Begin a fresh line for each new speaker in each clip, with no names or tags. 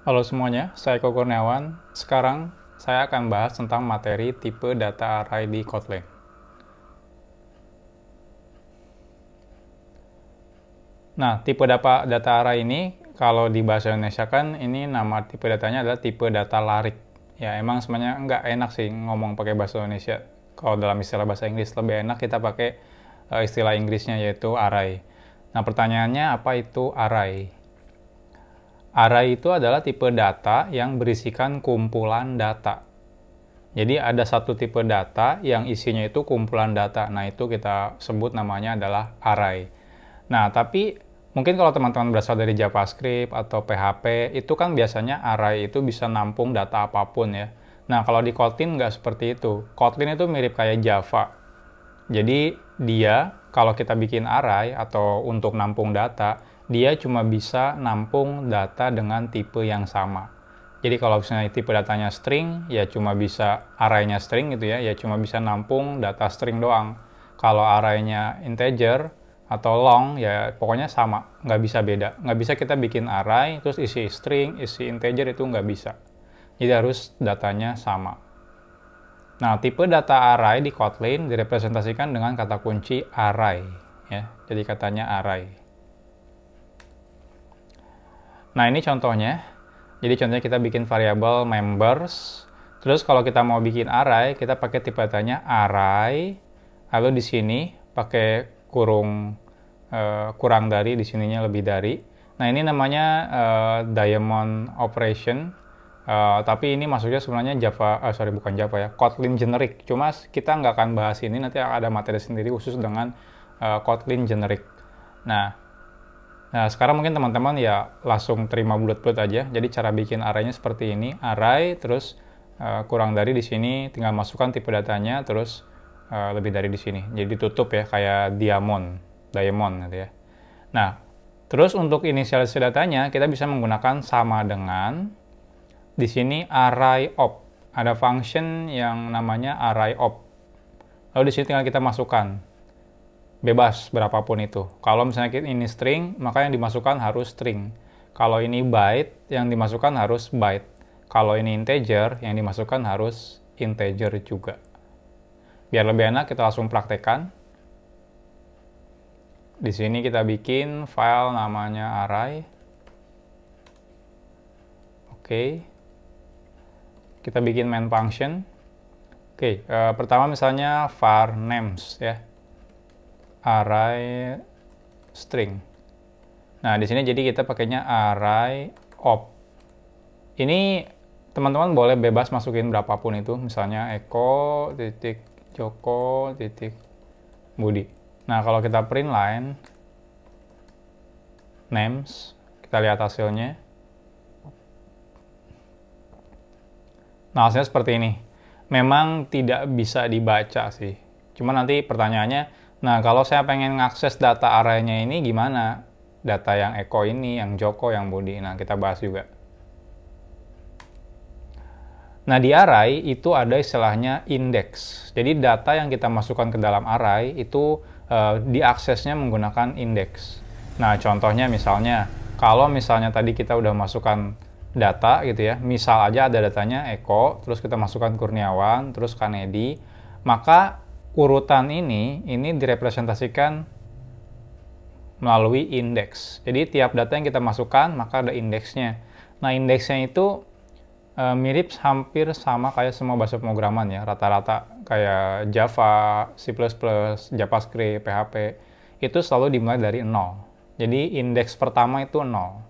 Halo semuanya, saya Eko Kurniawan. Sekarang saya akan bahas tentang materi tipe data array di Kotlin. Nah, tipe data, data array ini kalau di bahasa Indonesia kan ini nama tipe datanya adalah tipe data larik. Ya, emang sebenarnya nggak enak sih ngomong pakai bahasa Indonesia. Kalau dalam istilah bahasa Inggris lebih enak kita pakai eh, istilah Inggrisnya yaitu array. Nah, pertanyaannya apa itu array? Array itu adalah tipe data yang berisikan kumpulan data. Jadi ada satu tipe data yang isinya itu kumpulan data. Nah, itu kita sebut namanya adalah array. Nah, tapi mungkin kalau teman-teman berasal dari JavaScript atau PHP, itu kan biasanya array itu bisa nampung data apapun ya. Nah, kalau di Kotlin nggak seperti itu. Kotlin itu mirip kayak Java. Jadi, dia kalau kita bikin array atau untuk nampung data, dia cuma bisa nampung data dengan tipe yang sama. Jadi kalau misalnya tipe datanya string, ya cuma bisa arraynya string gitu ya, ya cuma bisa nampung data string doang. Kalau arraynya integer atau long, ya pokoknya sama, nggak bisa beda. Nggak bisa kita bikin array, terus isi string, isi integer itu nggak bisa. Jadi harus datanya sama. Nah, tipe data array di Kotlin direpresentasikan dengan kata kunci array. ya. Jadi katanya array. Nah, ini contohnya. Jadi contohnya kita bikin variabel members. Terus kalau kita mau bikin array, kita pakai tipe tanya array. Lalu di sini pakai kurung uh, kurang dari, di sininya lebih dari. Nah, ini namanya uh, diamond operation. Uh, tapi ini masuknya sebenarnya Java, uh, sorry bukan Java ya, Kotlin generic. Cuma kita nggak akan bahas ini, nanti ada materi sendiri khusus dengan uh, Kotlin generic. Nah, Nah, sekarang mungkin teman-teman ya langsung terima bulat-bulat aja. Jadi cara bikin arraynya seperti ini, array terus uh, kurang dari di sini tinggal masukkan tipe datanya terus uh, lebih dari di sini. Jadi ditutup ya kayak diamond, diamond gitu ya. Nah, terus untuk inisialisasi datanya kita bisa menggunakan sama dengan di sini array op. Ada function yang namanya array op. Lalu di sini tinggal kita masukkan bebas berapapun itu. Kalau misalnya ini string, maka yang dimasukkan harus string. Kalau ini byte, yang dimasukkan harus byte. Kalau ini integer, yang dimasukkan harus integer juga. Biar lebih enak, kita langsung praktekkan. Di sini kita bikin file namanya array. Oke. Kita bikin main function. Oke, eh, pertama misalnya var names ya array string. Nah, di sini jadi kita pakainya array op. Ini teman-teman boleh bebas masukin berapapun itu, misalnya Eko titik Joko titik Budi. Nah, kalau kita print line names, kita lihat hasilnya. Nah, hasilnya seperti ini. Memang tidak bisa dibaca sih. Cuma nanti pertanyaannya, Nah, kalau saya pengen mengakses data arahnya ini gimana? Data yang Eko ini, yang Joko, yang Budi. Nah, kita bahas juga. Nah, di array itu ada istilahnya index. Jadi data yang kita masukkan ke dalam array itu uh, diaksesnya menggunakan index. Nah, contohnya misalnya kalau misalnya tadi kita udah masukkan data gitu ya, misal aja ada datanya Eko, terus kita masukkan Kurniawan, terus Kanedi, maka urutan ini ini direpresentasikan melalui indeks. Jadi tiap data yang kita masukkan maka ada indeksnya. Nah, indeksnya itu e, mirip hampir sama kayak semua bahasa pemrograman ya, rata-rata kayak Java, C++, JavaScript, PHP itu selalu dimulai dari nol. Jadi indeks pertama itu nol.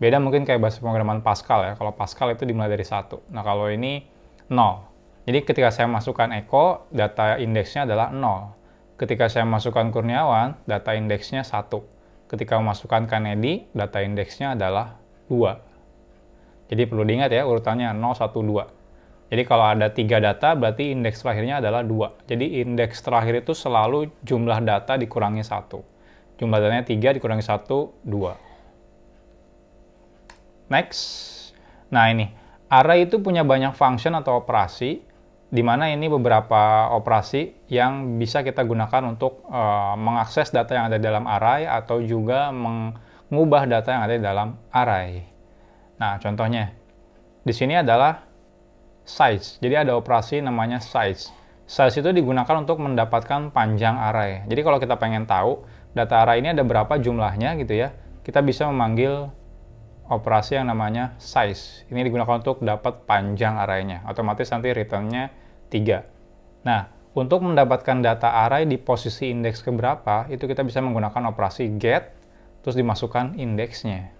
Beda mungkin kayak bahasa pemrograman Pascal ya. Kalau Pascal itu dimulai dari satu. Nah, kalau ini nol. Jadi ketika saya masukkan Eko, data indeksnya adalah 0. Ketika saya masukkan Kurniawan, data indeksnya 1. Ketika masukkan Kanedi, data indeksnya adalah 2. Jadi perlu diingat ya urutannya 0, 1, 2. Jadi kalau ada tiga data berarti indeks terakhirnya adalah 2. Jadi indeks terakhir itu selalu jumlah data dikurangi 1. Jumlah datanya 3 dikurangi 1, 2. Next. Nah ini, array itu punya banyak function atau operasi di mana ini beberapa operasi yang bisa kita gunakan untuk uh, mengakses data yang ada di dalam array atau juga mengubah data yang ada di dalam array. Nah, contohnya di sini adalah size. Jadi ada operasi namanya size. Size itu digunakan untuk mendapatkan panjang array. Jadi kalau kita pengen tahu data array ini ada berapa jumlahnya gitu ya, kita bisa memanggil operasi yang namanya size. Ini digunakan untuk dapat panjang arraynya. Otomatis nanti returnnya 3. Nah, untuk mendapatkan data array di posisi indeks keberapa, itu kita bisa menggunakan operasi get, terus dimasukkan indeksnya.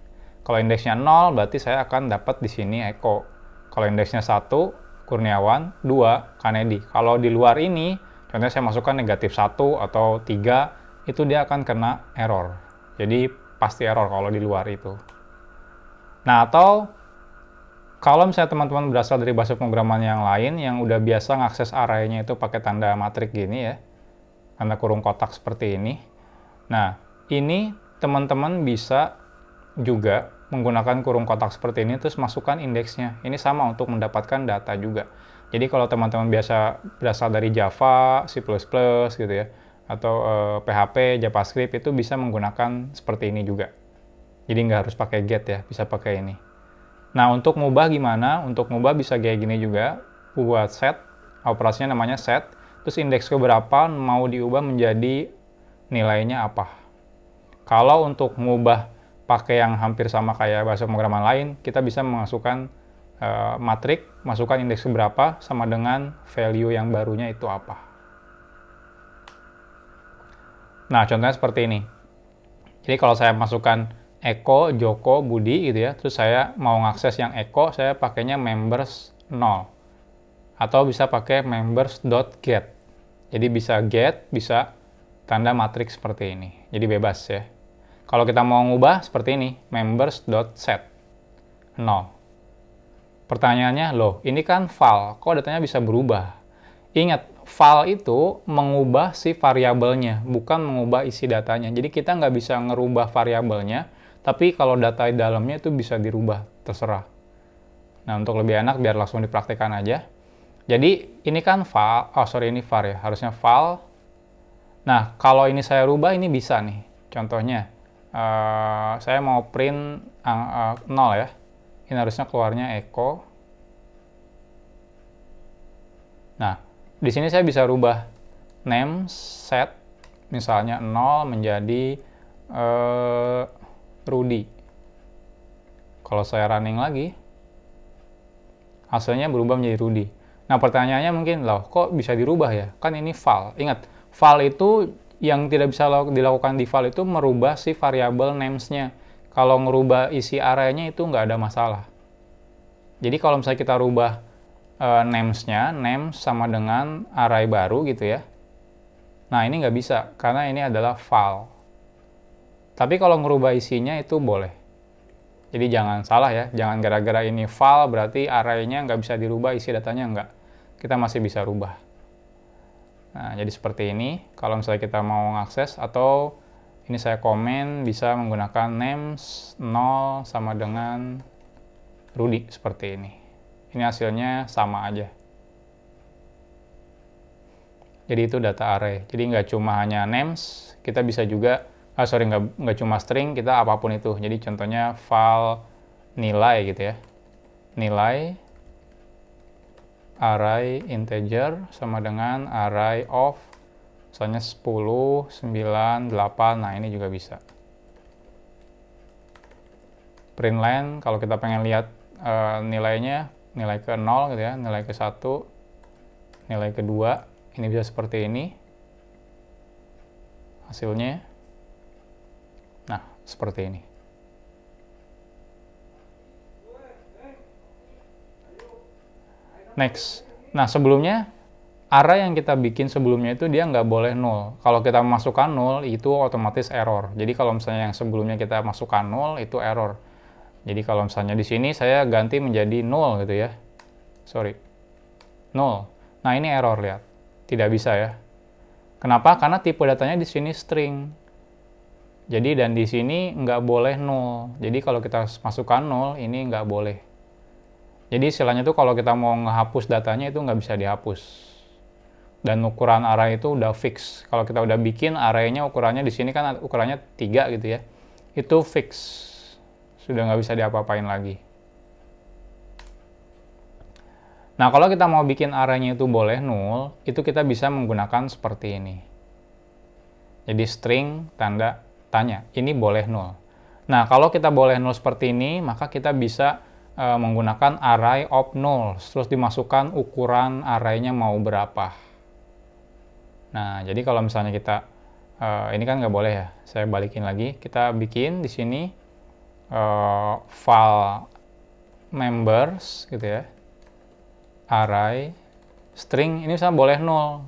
Kalau indeksnya 0, berarti saya akan dapat di sini Eko. Kalau indeksnya 1, Kurniawan, 2, Kanedi. Kalau di luar ini, contohnya saya masukkan negatif 1 atau 3, itu dia akan kena error. Jadi pasti error kalau di luar itu. Nah, atau kalau misalnya teman-teman berasal dari bahasa pemrograman yang lain yang udah biasa ngakses arraynya itu pakai tanda matrik gini ya, tanda kurung kotak seperti ini. Nah, ini teman-teman bisa juga menggunakan kurung kotak seperti ini terus masukkan indeksnya. Ini sama untuk mendapatkan data juga. Jadi kalau teman-teman biasa berasal dari Java, C++ gitu ya, atau eh, PHP, JavaScript itu bisa menggunakan seperti ini juga. Jadi nggak harus pakai get ya, bisa pakai ini. Nah, untuk ngubah gimana? Untuk ngubah bisa kayak gini juga. Buat set, operasinya namanya set. Terus indeks keberapa mau diubah menjadi nilainya apa. Kalau untuk ngubah pakai yang hampir sama kayak bahasa pemrograman lain, kita bisa memasukkan uh, matrik, masukkan indeks keberapa sama dengan value yang barunya itu apa. Nah, contohnya seperti ini. Jadi kalau saya masukkan Eko, Joko, Budi gitu ya. Terus saya mau ngakses yang Eko, saya pakainya members 0. Atau bisa pakai members.get. Jadi bisa get, bisa tanda matriks seperti ini. Jadi bebas ya. Kalau kita mau ngubah seperti ini, members.set 0. Pertanyaannya, loh ini kan file, kok datanya bisa berubah? Ingat, file itu mengubah si variabelnya, bukan mengubah isi datanya. Jadi kita nggak bisa ngerubah variabelnya, tapi kalau data di dalamnya itu bisa dirubah, terserah. Nah, untuk lebih enak biar langsung dipraktekkan aja. Jadi, ini kan file, oh sorry ini var ya, harusnya file. Nah, kalau ini saya rubah ini bisa nih. Contohnya, uh, saya mau print uh, uh, 0 ya. Ini harusnya keluarnya echo. Nah, di sini saya bisa rubah name set misalnya 0 menjadi uh, Rudy. Kalau saya running lagi, hasilnya berubah menjadi Rudy. Nah pertanyaannya mungkin, loh kok bisa dirubah ya? Kan ini file. Ingat, file itu yang tidak bisa dilakukan di file itu merubah si variabel names-nya. Kalau ngerubah isi areanya itu nggak ada masalah. Jadi kalau misalnya kita rubah uh, names-nya, names sama dengan array baru gitu ya. Nah ini nggak bisa, karena ini adalah file. Tapi kalau ngerubah isinya itu boleh. Jadi jangan salah ya, jangan gara-gara ini file berarti arraynya nggak bisa dirubah isi datanya nggak. Kita masih bisa rubah. Nah, jadi seperti ini. Kalau misalnya kita mau mengakses atau ini saya komen bisa menggunakan names 0 sama dengan Rudy seperti ini. Ini hasilnya sama aja. Jadi itu data array. Jadi nggak cuma hanya names, kita bisa juga ah sorry nggak nggak cuma string kita apapun itu jadi contohnya file nilai gitu ya nilai array integer sama dengan array of misalnya 10, 9, 8, nah ini juga bisa. Print line, kalau kita pengen lihat uh, nilainya, nilai ke 0 gitu ya, nilai ke 1, nilai ke 2, ini bisa seperti ini hasilnya. Nah, seperti ini. Next. Nah, sebelumnya arah yang kita bikin sebelumnya itu dia nggak boleh nol. Kalau kita masukkan nol, itu otomatis error. Jadi kalau misalnya yang sebelumnya kita masukkan nol, itu error. Jadi kalau misalnya di sini saya ganti menjadi nol gitu ya. Sorry. Nol. Nah, ini error, lihat. Tidak bisa ya. Kenapa? Karena tipe datanya di sini string. Jadi dan di sini nggak boleh nol. Jadi kalau kita masukkan nol, ini nggak boleh. Jadi istilahnya tuh kalau kita mau ngehapus datanya itu nggak bisa dihapus. Dan ukuran array itu udah fix. Kalau kita udah bikin arraynya ukurannya di sini kan ukurannya tiga gitu ya. Itu fix. Sudah nggak bisa diapa-apain lagi. Nah, kalau kita mau bikin arraynya itu boleh nol, itu kita bisa menggunakan seperti ini. Jadi string tanda tanya, ini boleh nol. Nah, kalau kita boleh nol seperti ini, maka kita bisa e, menggunakan array of nol. terus dimasukkan ukuran arraynya mau berapa. Nah, jadi kalau misalnya kita, e, ini kan nggak boleh ya, saya balikin lagi, kita bikin di sini e, file members gitu ya, array string, ini misalnya boleh nol,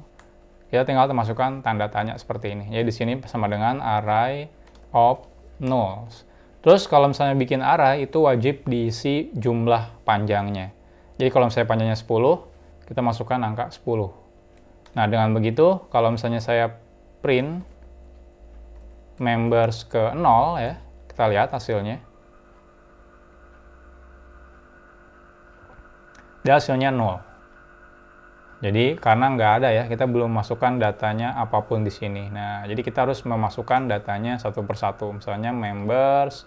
kita tinggal termasukkan tanda tanya seperti ini. Jadi di sini sama dengan array of nulls. Terus kalau misalnya bikin array itu wajib diisi jumlah panjangnya. Jadi kalau misalnya panjangnya 10, kita masukkan angka 10. Nah, dengan begitu kalau misalnya saya print members ke 0 ya, kita lihat hasilnya. Dia hasilnya 0. Jadi karena nggak ada ya, kita belum masukkan datanya apapun di sini. Nah, jadi kita harus memasukkan datanya satu persatu. Misalnya members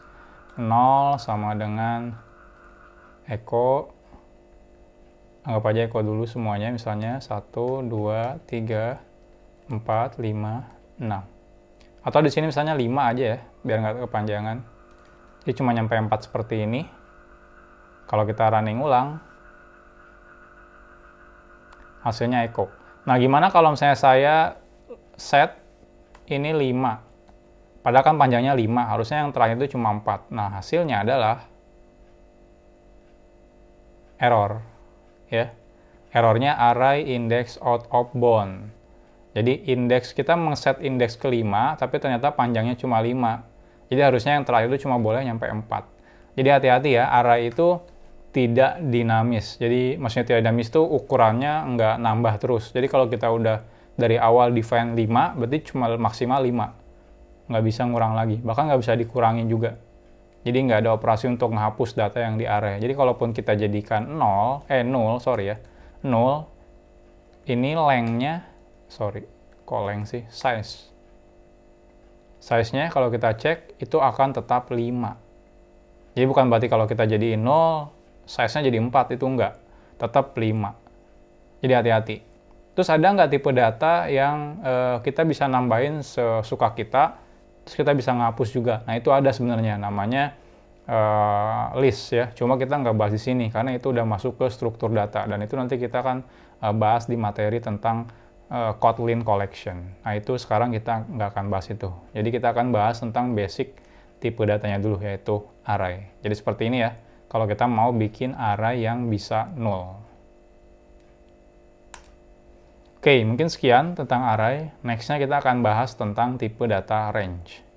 0 sama dengan echo. Anggap aja echo dulu semuanya. Misalnya 1, 2, 3, 4, 5, 6. Atau di sini misalnya 5 aja ya, biar nggak kepanjangan. Jadi cuma nyampe 4 seperti ini. Kalau kita running ulang, hasilnya echo. Nah, gimana kalau misalnya saya set ini 5. Padahal kan panjangnya 5, harusnya yang terakhir itu cuma 4. Nah, hasilnya adalah error. Ya. Errornya array index out of bound. Jadi, indeks kita mengset indeks kelima, tapi ternyata panjangnya cuma 5. Jadi, harusnya yang terakhir itu cuma boleh nyampe 4. Jadi, hati-hati ya, array itu tidak dinamis. Jadi maksudnya tidak dinamis itu ukurannya nggak nambah terus. Jadi kalau kita udah dari awal define 5, berarti cuma maksimal 5. Nggak bisa ngurang lagi. Bahkan nggak bisa dikurangin juga. Jadi nggak ada operasi untuk menghapus data yang di area. Jadi kalaupun kita jadikan 0, eh 0, sorry ya, 0, ini lengnya, sorry, kok length sih, size. Size-nya kalau kita cek, itu akan tetap 5. Jadi bukan berarti kalau kita jadi 0, size-nya jadi 4 itu enggak, tetap 5. Jadi hati-hati. Terus ada nggak tipe data yang uh, kita bisa nambahin sesuka kita, terus kita bisa ngapus juga. Nah itu ada sebenarnya, namanya uh, list ya. Cuma kita nggak bahas di sini karena itu udah masuk ke struktur data dan itu nanti kita akan uh, bahas di materi tentang uh, Kotlin Collection. Nah itu sekarang kita nggak akan bahas itu. Jadi kita akan bahas tentang basic tipe datanya dulu yaitu array. Jadi seperti ini ya kalau kita mau bikin array yang bisa nol. Oke, mungkin sekian tentang array. Nextnya kita akan bahas tentang tipe data range.